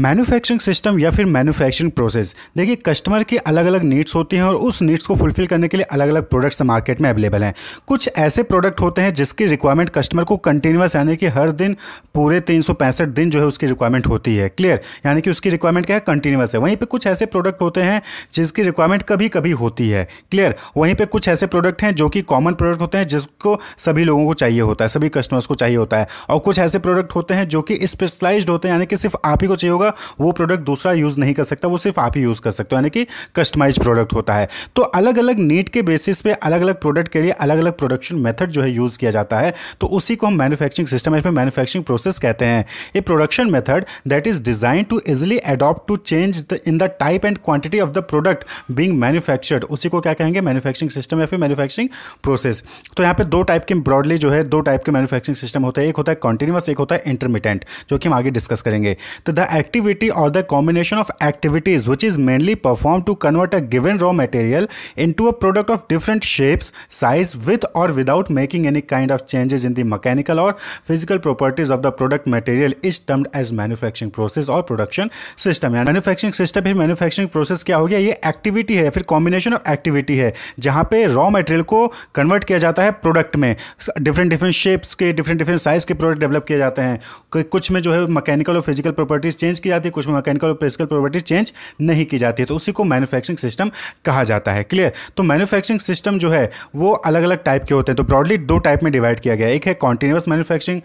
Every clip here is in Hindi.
मैन्युफैक्चरिंग सिस्टम या फिर मैन्युफैक्चरिंग प्रोसेस देखिए कस्टमर की अलग अलग नीड्स होती हैं और उस नीड्स को फुलफिल करने के लिए अलग अलग प्रोडक्ट्स मार्केट में अवेलेबल हैं कुछ ऐसे प्रोडक्ट होते हैं जिसकी रिक्वायरमेंट कस्टमर को कंटिन्यूस यानी कि हर दिन पूरे तीन दिन जो है उसकी रिक्वायरमेंट होती है क्लियर यानी कि उसकी रिक्वायरमेंट क्या है कंटिन्यूस है वहीं पर कुछ ऐसे प्रोडक्ट होते हैं जिसकी रिक्वायरमेंट कभी कभी होती है क्लियर वहीं पर कुछ ऐसे प्रोडक्ट हैं जो कि कॉमन प्रोडक्ट होते हैं जिसको सभी लोगों को चाहिए होता है सभी कस्टमर्स को चाहिए होता है और कुछ ऐसे प्रोडक्ट होते हैं जो कि स्पेशलाइज्ड होते हैं यानी कि सिर्फ आप ही को चाहिए होगा होगा वो प्रोडक्ट दूसरा यूज़ नहीं कर सकता वो सिर्फ आप ही यूज़ कर सकते हो यानी कि कस्टमाइज प्रोडक्ट होता है तो अलग अलग नीड के बेसिस पे अलग अलग प्रोडक्ट के लिए अलग अलग प्रोडक्शन मेथड जो है यूज़ किया जाता है तो उसी को हम मैनुफैक्चरिंग सिस्टम इसमें मैनुफैक्चरिंग प्रोसेस कहते हैं ये production method that is design to easily adopt to change the in the type and quantity of the product being manufactured उसी को क्या कहेंगे मैनुफैक्चरिंग सिस्टम या फिर मैनुफैक्चरिंग प्रोसेस तो यहाँ पे दो टाइप के ब्रॉडली जो है दो टाइप के मैनुफैक्चरिंग सिस्टम होते हैं एक होता है कॉन्टिन्यूस एक होता है इंटरमीडियंट जो कि हम आगे डिस्कस करेंगे तो द एक्ट एक्टिविटी और the combination of activities which is mainly perform to convert a given raw material into a product of different shapes size with और without making any kind of changes in the mechanical और physical properties of the product material is termed as manufacturing process और प्रोडक्शन सिस्टम मैनुफैक्चरिंग सिस्टम फिर मैनुफैक्चरिंग प्रोसेस क्या हो गया ये एक्टिविटी है फिर कॉम्बिनेशन ऑफ एक्टिविटी है जहाँ पे रॉ मटेरियल को कन्वर्ट किया जाता है प्रोडक्ट में डिफरेंट डिफरेंट शेप्स के डिफरेंट डिफरेंट साइज के प्रोडक्ट डेवलप किया जाते हैं कुछ में जो है मैकेनिकल और फिजिकल प्रॉपर्टीज चेंज की जाती है कुछ में मैकेनिकल और प्रेसिकल प्रॉपर्टीज चेंज नहीं की जाती है तो उसी को मैनुफैक्चरिंग सिस्टम कहा जाता है क्लियर तो मैनुफैक्चरिंग सिस्टम जो है वो अलग अलग टाइप के होते हैं तो ब्रॉडली दो टाइप में डिवाइड किया गया एक है कॉन्टिन्यूस मैनुफैक्चरिंग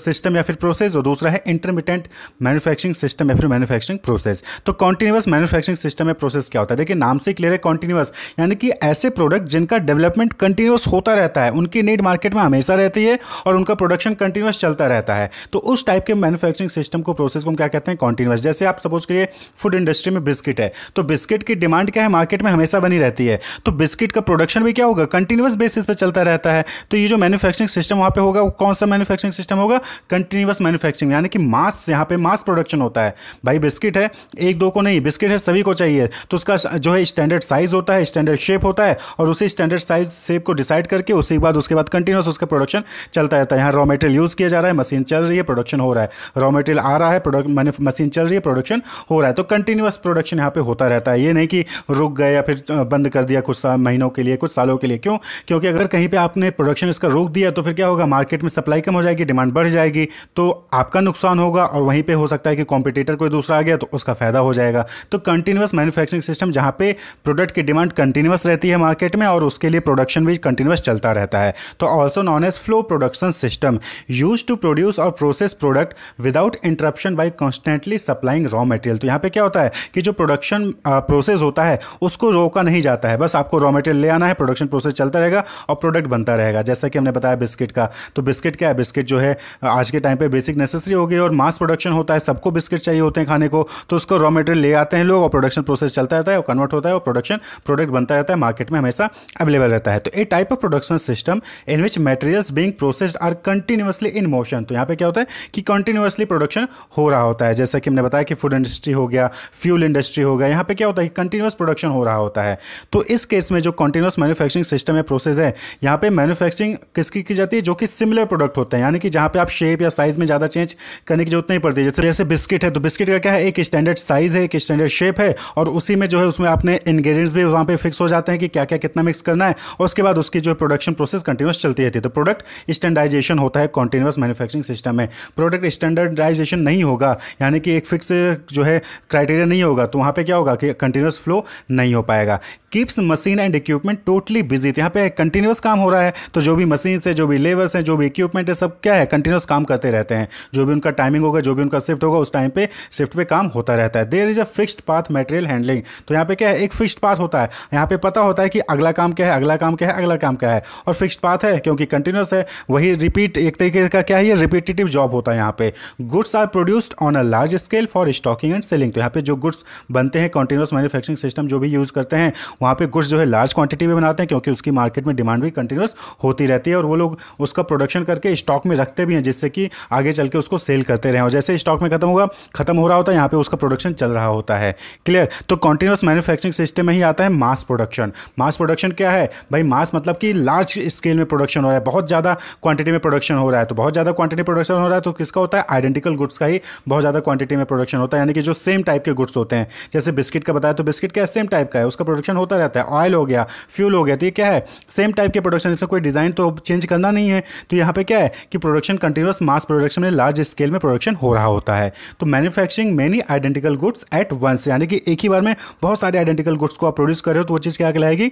सिस्टम या फिर प्रोसेस और दूसरा है इंटरमीडियंट मैनुफैक्चरिंग सिस्टम या फिर मैनुफैक्चरिंग प्रोसेस तो कॉन्टिन्यूस मैनुफैक्चरिंग सिस्टम में प्रोसेस क्या होता है देखिए नाम से क्लियर है कॉन्टिन्यूस यानी कि ऐसे प्रोडक्ट जिनका डेवलपमेंट कंटिन्यूस होता रहता है उनकी नीड मार्केट में हमेशा रहती है और उनका प्रोडक्शन कंटिन्यूस चलता रहता है तो उस टाइप के मैनुफैक्चरिंग सिस्टम को प्रोसेस को हम क्या कहते हैं कंटिन्यूस जैसे आप सपोज करिए फूड इंडस्ट्री में बिस्किट है तो बिस्किट की डिमांड क्या है मार्केट में हमेशा बनी रहती है तो बिस्किट का प्रोडक्शन भी क्या होगा कंटिन्यूस बेसिस पर चलता रहता है तो ये जो मैनुफैक्चरिंग सिस्टम वहाँ पर होगा वो कौन सा मैनुफैक्चरिंग सिस्टम होगा कंटिन्यूस मैनुफैक्चरिंग यानी कि मास यहाँ पर मास प्रोडक्शन होता है भाई बिस्किट है एक दो को नहीं बिस्किट है सभी को चाहिए तो उसका जो है स्टैंडर्ड साइज होता है स्टैंडर्ड शेप होता है और उसी स्टैंडर्ड साइज शेप को डिसाइड करके उसी के बाद उसके बाद कंटिन्यूस उसका प्रोडक्शन चलता रहता है यहाँ रॉ मटेरियल यूज़ किया जा रहा है मशीन चल रही है प्रोडक्शन हो रहा है रॉ मटेरियल आ रहा है प्रोडक्ट मशीन चल रही है प्रोडक्शन हो रहा है तो कंटिन्यूस प्रोडक्शन यहाँ पे होता रहता है ये नहीं कि रुक गए या फिर बंद कर दिया कुछ महीनों के लिए कुछ सालों के लिए क्यों क्योंकि अगर कहीं पर आपने प्रोडक्शन इसका रोक दिया तो फिर क्या होगा मार्केट में सप्लाई कम हो जाएगी डिमांड बढ़ जाएगी तो आपका नुकसान होगा और वहीं पर हो सकता है कि कॉम्पिटिटर कोई दूसरा आ गया तो उसका फ़ायदा हो जाएगा तो कंटिन्यूस मैन्युफैक्चरिंग सिस्टम जहाँ पे प्रोडक्ट की डिमांड कंटिन्यूस रहती है मार्केट में और उसके लिए प्रोडक्शन भी कंटिन्यूस चलता रहता है तो also known as flow production system use to produce और process product without interruption by constantly supplying raw material तो यहाँ पे क्या होता है कि जो प्रोडक्शन प्रोसेस होता है उसको रोका नहीं जाता है बस आपको रॉ मटेरियल ले आना है प्रोडक्शन प्रोसेस चलता रहेगा और प्रोडक्ट बनता रहेगा जैसा कि हमने बताया बिस्किट का तो बिस्किट क्या है बिस्किट जो है आज के टाइम पर बेसिक नेसेसरी हो गई और मास प्रोडक्शन होता है सबको बिस्किट चाहिए होते हैं खाने को तो उसको रॉ मटेरियल ले आते हैं लोग और प्रोडक्शन प्रोसेस चलता रहता है और कन्वर्ट होता है और प्रोडक्शन प्रोडक्ट बनता रहता है मार्केट में हमेशा अवेलेबल रहता है तो a type of production system in which materials being processed are continuously in motion तो यहाँ पे क्या होता है कि कंटिन्यूसली प्रोडक्शन हो रहा होता है जैसा कि कि हमने बताया कि फूड इंडस्ट्री हो गया फ्यूल इंडस्ट्री हो गया यहाँ पे क्या होता है कंटिन्यूस प्रोडक्शन हो रहा होता है तो इस केस में जो कंटिन्यूस मैन्युफैक्चरिंग सिस्टम है प्रोसेस है यहाँ पे मैन्युफैक्चरिंग किसकी की जाती है जो कि सिमिलर प्रोडक्ट होते हैं यानी कि जहाँ पे आप शेप या साइज में ज़्यादा चेंज करने की जरूरत नहीं पड़ती जैसे जैसे बिस्किट है तो बिस्किट का क्या है एक स्टैंडर्ड साइज है एक स्टैंडर्ड शेप है और उसी में जो है उसमें आपने इंग्रेडिएंट्स भी वहाँ पर फिक्स हो जाते हैं कि क्या क्या कितना मिक्स करना है और उसके बाद उसकी जो प्रोडक्शन प्रोसेस कंटिन्यूस चलती रहती है तो प्रोडक्ट स्टैंडाइजेशन होता है कंटिन्यूस मैन्युफैक्चरिंग सिस्टम में प्रोडक्ट स्टैंडर्डाइजेशन नहीं होगा यानी कि एक फिक्स जो है क्राइटेरिया नहीं होगा तो वहाँ पे क्या होगा कि कंटिन्यूस फ्लो नहीं हो पाएगा keeps machine and equipment totally busy यहाँ पे कंटिन्यूस काम हो रहा है तो जो भी मशीन है जो भी लेबर्स हैं जो भी इक्विपमेंट है सब क्या है कंटिन्यूस काम करते रहते हैं जो भी उनका टाइमिंग होगा जो भी उनका शिफ्ट होगा उस टाइम पे शिफ्ट पे काम होता रहता है there is a fixed path material handling तो यहाँ पे क्या है एक फिक्सड पाथ होता है यहाँ पे पता होता है कि अगला काम क्या है अगला काम क्या है अगला काम क्या है और फिक्सड पाथ है क्योंकि कंटिन्यूस है वही रिपीट एक तरीके का क्या है ये रिपीटेटिव जॉब होता है यहाँ पे goods are produced on a large scale for stocking and selling तो यहाँ पे जो गुड्स बनते हैं कंटिन्यूस मैन्युफैक्चरिंग सिस्टम जो भी यूज़ करते हैं वहाँ पे गुड्स जो है लार्ज क्वांटिटी में बनाते हैं क्योंकि उसकी मार्केट में डिमांड भी कंटिन्यूस होती रहती है और वो लोग उसका प्रोडक्शन करके स्टॉक में रखते भी हैं जिससे कि आगे चल के उसको सेल करते रहें और जैसे स्टॉक में खत्म होगा खत्म हो रहा होता है यहाँ पर उसका प्रोडक्शन चल रहा होता है क्लियर तो कॉन्टिन्यूस मैनुफैक्चरिंग सिस्टम में ही आता है मास प्रोडक्शन मास प्रोडक्शन क्या है भाई मास मतलब कि लार्ज स्केल में प्रोडक्शन हो रहा है बहुत ज़्यादा क्वांटिटी में प्रोडक्शन हो रहा है तो बहुत ज़्यादा क्वांटिटी प्रोडक्शन हो रहा है तो किसका होता है आइडेंटिकल गुड्स का ही बहुत ज़्यादा क्वांटिटी क्वांटिटी में प्रोडक्शन होता है यानी कि जो सेम टाइप के गुड्स होते हैं जैसे बिस्किट का बताया तो बिस्किट क्या सेम टाइप का है उसका प्रोडक्शन होता रहता है ऑयल हो गया फ्यूल हो गया तो ये क्या है सेम टाइप के प्रोडक्शन इसमें कोई डिज़ाइन तो चेंज करना नहीं है तो यहाँ पर क्या है कि प्रोडक्शन कंटिन्यूस मास प्रोडक्शन में लार्ज स्केल में प्रोडक्शन हो रहा होता है तो manufacturing many identical goods at once यानी कि एक ही बार में बहुत सारे आइडेंटिकल गुड्स को आप प्रोड्यूस कर रहे हो तो वो चीज़ क्या कहलाएगी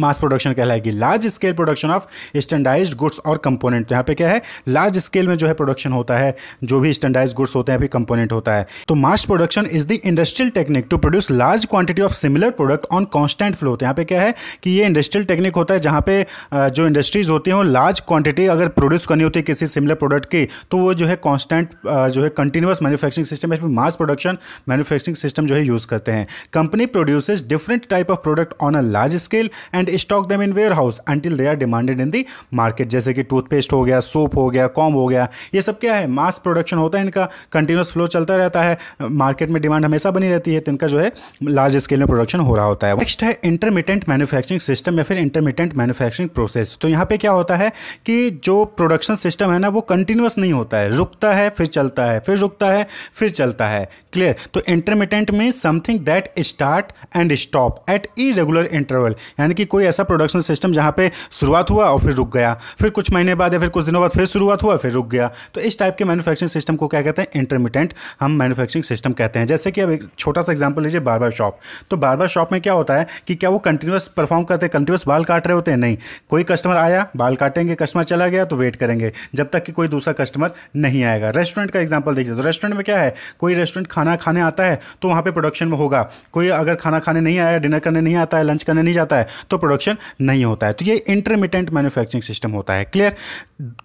मास प्रोडक्शन कहलाएगी large scale production of standardize goods और कंपोनेंट तो यहाँ पे क्या है लार्ज स्केल में जो है प्रोडक्शन होता है जो भी स्टैंडाइज गुड्स होते हैं कंपोनेंट होता है तो mass production is the industrial technique to produce large quantity of similar product on constant flow तो यहाँ पे क्या है कि ये इंडस्ट्रियल टेक्निक होता है जहाँ पे जो इंडस्ट्रीज होती हैं वो लार्ज क्वांटिटी अगर प्रोड्यूस करनी होती है किसी सिमिलर प्रोडक्ट की तो वो जो है कॉन्स्टेंट जो है continuous manufacturing system mass production manufacturing system जो है यूज़ करते हैं company produces different type of product on a large scale and and stock them in warehouse until they are demanded in the market जैसे कि टूथपेस्ट हो गया सोप हो गया कॉम हो गया ये सब क्या है मास प्रोडक्शन होता है इनका कंटिन्यूस फ्लो चलता रहता है मार्केट में डिमांड हमेशा बनी रहती है तो इनका जो है लार्ज स्केल में प्रोडक्शन हो रहा होता है नेक्स्ट है इंटरमीडियंट मैनुफैक्चरिंग सिस्टम या फिर इंटरमीडियंट मैनुफैक्चरिंग प्रोसेस तो यहाँ पे क्या होता है कि जो प्रोडक्शन सिस्टम है ना वो कंटिन्यूस नहीं होता है रुकता है फिर चलता है फिर रुकता है फिर चलता है क्लियर तो इंटरमीडियंट में something that start and stop at irregular interval यानी कि कि कोई ऐसा प्रोडक्शन सिस्टम जहाँ पे शुरुआत हुआ और फिर रुक गया फिर कुछ महीने बाद या फिर कुछ दिनों बाद फिर शुरुआत हुआ फिर रुक गया तो इस टाइप के मैनुफैक्चरिंग सिस्टम को क्या कहते हैं इंटरमीडियंट हम मैनुफैक्चरिंग सिस्टम कहते हैं जैसे कि अब एक छोटा सा एग्जाम्पल लीजिए बार बार शॉप तो बार बार शॉप में क्या होता है कि क्या वो कंटिन्यूस परफॉर्म करते हैं कंटिन्यूस बाल काट रहे होते हैं नहीं कोई कस्टमर आया बाल काटेंगे कस्टमर चला गया तो वेट करेंगे जब तक कि कोई दूसरा कस्टमर नहीं आएगा रेस्टोरेंट का एग्जाम्पल देखिए तो रेस्टोरेंट में क्या है कोई रेस्टोरेंट खाना खाने आता है तो वहाँ पर प्रोडक्शन में होगा कोई अगर खाना खाने नहीं आया डिनर करने नहीं आता है लंच करने नहीं जाता है तो प्रोडक्शन नहीं होता है तो ये इंटरमीडियंट मैन्युफैक्चरिंग सिस्टम होता है clear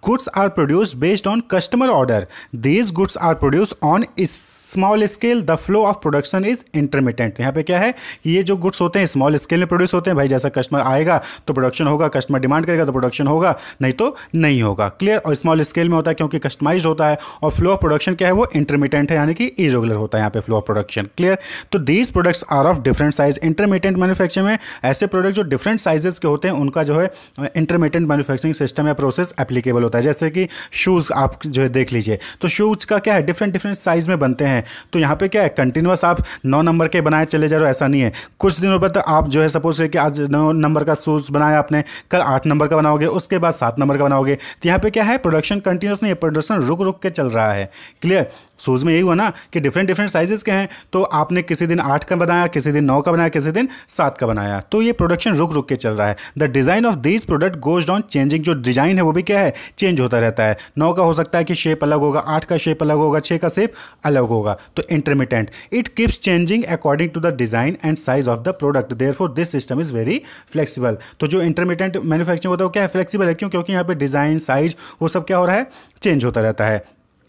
goods are produce based on customer order these goods are produce on इस small scale the flow of production is intermittent यहाँ पे क्या है कि ये जो गुड्स होते हैं स्मॉल स्केल में प्रोड्यूस होते हैं भाई जैसा कस्टमर आएगा तो प्रोडक्शन होगा कस्टमर डिमांड करेगा तो प्रोडक्शन होगा नहीं तो नहीं होगा क्लियर और स्मॉल स्केल में होता है क्योंकि कस्टमाइज होता है और फ्लो ऑफ प्रोडक्शन क्या है वो इंटरमीडियंट है यानी कि इरेगुलर होता है यहाँ पे फ्लो ऑफ प्रोडक्शन क्लियर तो these products are of different size intermittent manufacture में ऐसे प्रोडक्ट जो डिफरेंट साइजेस के होते हैं उनका जो है इंटरमीडियंट मैनुफैक्चरिंग सिस्टम या प्रोसेस एप्लीकेबल होता है जैसे कि शूज़ आप जो है देख लीजिए तो शूज़ का क्या है डिफरेंट डिफरेंट साइज में बनते हैं हैं तो यहाँ पे क्या है कंटिन्यूस आप नौ नंबर के बनाए चले जा रहे हो ऐसा नहीं है कुछ दिनों बाद आप जो है सपोज करके आज नौ नंबर का सूज बनाया आपने कल आठ नंबर का बनाओगे उसके बाद सात नंबर का बनाओगे तो यहाँ पे क्या है प्रोडक्शन कंटिन्यूस नहीं है प्रोडक्शन रुक रुक के चल रहा है क्लियर शूज़ में यही हुआ ना कि डिफरेंट डिफरेंट साइजेस के हैं तो आपने किसी दिन आठ का बनाया किसी दिन नौ का बनाया किसी दिन सात का बनाया तो ये प्रोडक्शन रुक रुक के चल रहा है the design of this product goes on changing जो डिज़ाइन है वो भी क्या है चेंज होता रहता है नौ का हो सकता है कि शेप अलग होगा आठ का शेप अलग होगा छः का शेप अलग होगा तो intermittent it keeps changing according to the design and size of the product therefore this system is very flexible तो जो इंटरमीडियंट मैनुफैक्चरिंग होता है वो क्या है फ्लेक्सीबल है क्यों क्योंकि यहाँ पर डिज़ाइन साइज वो सब क्या हो रहा है चेंज होता रहता है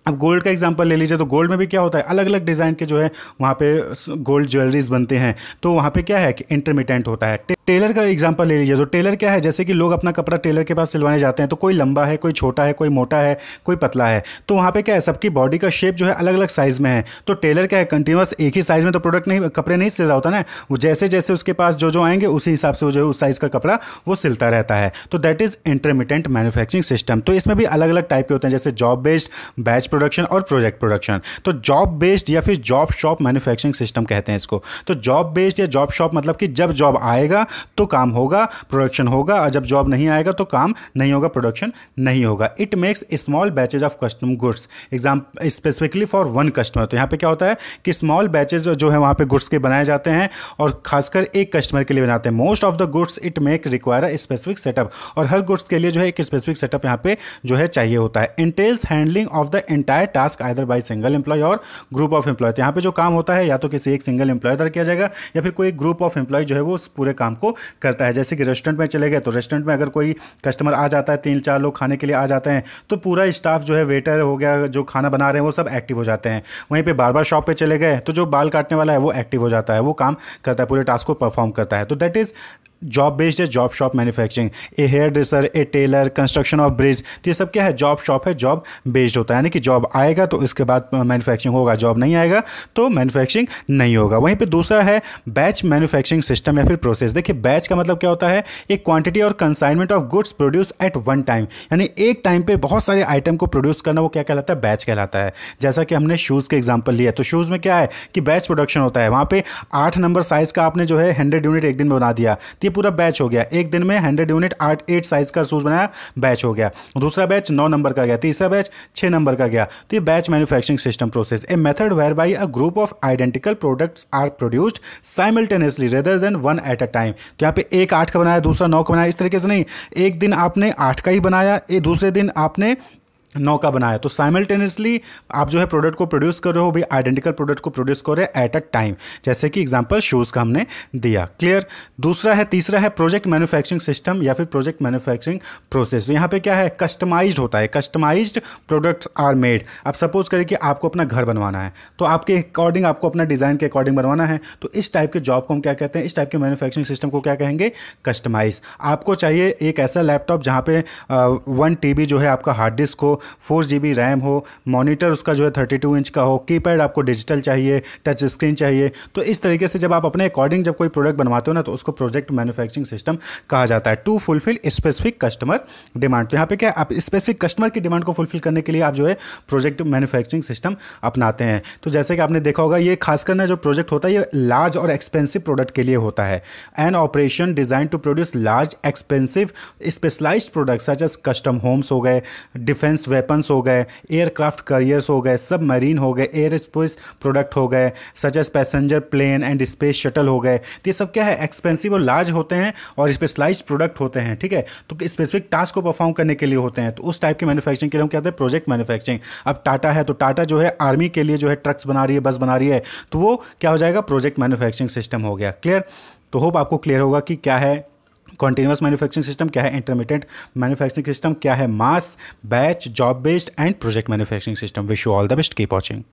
अब गोल्ड का एग्जांपल ले लीजिए तो गोल्ड में भी क्या होता है अलग अलग डिज़ाइन के जो है वहाँ पे गोल्ड ज्वेलरीज बनते हैं तो वहाँ पे क्या है कि इंटरमीडियंट होता है टेलर का एग्जांपल ले लीजिए तो टेलर क्या है जैसे कि लोग अपना कपड़ा टेलर के पास सिलवाने जाते हैं तो कोई लंबा है कोई छोटा है कोई मोटा है कोई पतला है तो वहाँ पर क्या है सबकी बॉडी का शेप जो है अलग अलग साइज़ में है तो टेलर क्या है कंटिन्यूस एक ही साइज़ में तो प्रोडक्ट नहीं कपड़े नहीं सिल रहा होता ना वो जैसे जैसे उसके पास जो जो आएंगे उसी हिसाब से वो जो है उस साइज़ का कपड़ा वो सिलता रहता है तो that is intermittent manufacturing system तो इसमें भी अलग अलग टाइप के होते हैं जैसे जॉब बेस्ड बैच प्रोडक्शन और प्रोजेक्ट प्रोडक्शन तो जॉब बेस्ड या फिर जॉब शॉप मैन्युफैक्चरिंग सिस्टम कहते हैं इसको तो जॉब बेस्ड या जॉब शॉप मतलब कि जब जॉब आएगा तो काम होगा प्रोडक्शन होगा और जब जॉब नहीं आएगा तो काम नहीं होगा प्रोडक्शन नहीं होगा it makes small batches of custom goods एग्जाम स्पेसिफिकली फॉर वन कस्टमर तो यहाँ पे क्या होता है कि स्मॉल बैचेज जो है वहाँ पे गुड्स के बनाए जाते हैं और खासकर एक कस्टमर के लिए बनाते हैं most of the goods it make require a specific setup और हर गुड्स के लिए जो है एक स्पेसिफिक सेटअप यहाँ पे जो है चाहिए होता है entails handling of the entire task either by single employ और ग्रुप ऑफ एम्प्लॉय यहाँ पे जो काम होता है या तो किसी एक सिंगल एम्प्लॉय द्वारा किया जाएगा या फिर कोई ग्रुप ऑफ एम्प्लॉय जो है वो उस पूरे काम को करता है जैसे कि रेस्टोरेंट में चले गए तो रेस्टोरेंट में अगर कोई कस्टमर आ जाता है तीन चार लोग खाने के लिए आ जाते हैं तो पूरा स्टाफ जो है वेटर हो गया जो खाना बना रहे हैं वो सब एक्टिव हो जाते हैं वहीं पर बार बार शॉप पर चले गए तो जो बाल काटने वाला है वो एक्टिव हो जाता है वो काम करता है पूरे टास्क को परफॉर्म करता है तो दैट इज़ जॉब बेस्ड है job shop manufacturing a hairdresser a tailor construction of bridge तो ये सब क्या है जॉब शॉप है जॉब बेस्ड होता है यानी कि जॉब आएगा तो इसके बाद मैन्युफैक्चरिंग होगा जॉब नहीं आएगा तो मैन्युफैक्चरिंग नहीं होगा वहीं पर दूसरा है बैच मैन्युफैक्चरिंग सिस्टम या फिर प्रोसेस देखिए बैच का मतलब क्या होता है एक क्वांटिटी और consignment of goods produce at one time यानी एक टाइम पर बहुत सारे आइटम को प्रोड्यूस करना वो क्या कहलाता है बैच कहलाता है जैसा कि हमने शूज़ के एग्जाम्पल लिया तो शूज़ में क्या है कि बैच प्रोडक्शन होता है वहाँ पर आठ नंबर साइज़ का आपने जो है हंड्रेड यूनिट एक दिन में बना दिया तो ये पूरा बैच हो गया एक दिन में हंड्रेड यूनिट आठ एट साइज का शूज़ बनाया बैच हो गया दूसरा बैच नौ नंबर का गया तीसरा बैच छः नंबर का गया तो ये batch manufacturing system process a method whereby a group of identical products are produced simultaneously rather than one at a time तो यहाँ पे एक आठ का बनाया दूसरा नौ का बनाया इस तरीके से नहीं एक दिन आपने आठ का ही बनाया दूसरे दिन आपने नौ का बनाया तो साइमल्टेनियसली आप जो है प्रोडक्ट को प्रोड्यूस कर रहे हो भाई आइडेंटिकल प्रोडक्ट को प्रोड्यूस कर रहे हैं एट अ टाइम जैसे कि एग्जांपल शूज़ का हमने दिया क्लियर दूसरा है तीसरा है प्रोजेक्ट मैन्युफैक्चरिंग सिस्टम या फिर प्रोजेक्ट मैन्युफैक्चरिंग प्रोसेस तो यहाँ पे क्या है कस्टमाइज होता है कस्टमाइज प्रोडक्ट्स आर मेड अब सपोज करें कि आपको अपना घर बनवाना है तो आपके अकॉर्डिंग आपको अपना डिज़ाइन के अकॉर्डिंग बनवाना है तो इस टाइप के जॉब को हम क्या कहते हैं इस टाइप के मैन्युफैक्चरिंग सिस्टम को क्या कहेंगे कस्टमाइज आपको चाहिए एक ऐसा लैपटॉप जहाँ पे वन टी जो है आपका हार्ड डिस्क हो फोर जी रैम हो मॉनिटर उसका जो है थर्टी टू इंच का हो कीपैड आपको डिजिटल चाहिए टच स्क्रीन चाहिए तो इस तरीके से जब आप अपने अकॉर्डिंग जब कोई प्रोडक्ट बनवाते हो ना तो उसको प्रोजेक्ट मैन्युफैक्चरिंग सिस्टम कहा जाता है to fulfil specific customer demand तो यहाँ पे क्या आप स्पेसिफिक कस्टमर की डिमांड को फुलफिल करने के लिए आप जो है प्रोजेक्ट मैन्युफैक्चरिंग सिस्टम अपनाते हैं तो जैसे कि आपने देखा होगा ये खासकर ना जो प्रोजेक्ट होता है ये लार्ज और एक्सपेंसिव प्रोडक्ट के लिए होता है an operation design to produce large expensive specialize product such as custom homes हो गए डिफेंस वेपन्स हो गए एयरक्राफ्ट करियर्स हो गए सब मरीन हो गए एयर स्पेस प्रोडक्ट हो गए such as passenger plane and space shuttle हो गए तो ये सब क्या है एक्सपेंसिव और लार्ज होते हैं और स्पेशलाइज प्रोडक्ट होते हैं ठीक है तो स्पेसिफिक टास्क को परफॉर्म करने के लिए होते हैं तो उस टाइप के मैनुफैक्चरिंग के लिए हम कहते हैं प्रोजेक्ट मैनुफैक्चरिंग अब टाटा है तो टाटा जो है आर्मी के लिए जो है ट्रक्स बना रही है बस बना रही है तो वो क्या हो जाएगा प्रोजेक्ट मैनुफैक्चरिंग सिस्टम हो गया क्लियर तो होप आपको क्लियर होगा कि क्या है कॉन्टीन्यूस मैन्युफैक्चरिंग सिस्टम क्या है इंटरमीडिएट मैन्युफैक्चरिंग सिस्टम क्या है mass batch job based and project manufacturing system wish you all the best keep watching